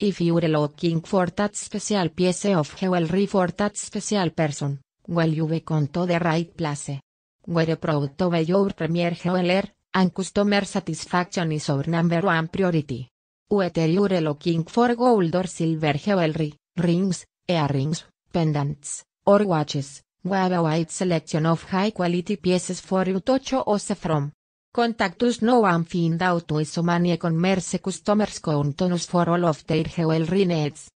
If you're looking for that special piece of jewelry for that special person, well you be come to the right place. We're proud to be your premier jeweler, and customer satisfaction is our number one priority. Whether you're looking for gold or silver jewelry, rings, earrings, pendants, or watches, we have a wide selection of high quality pieces for you to choose from. us no and find out is so many commerce customers count on us for all of their jewelry needs.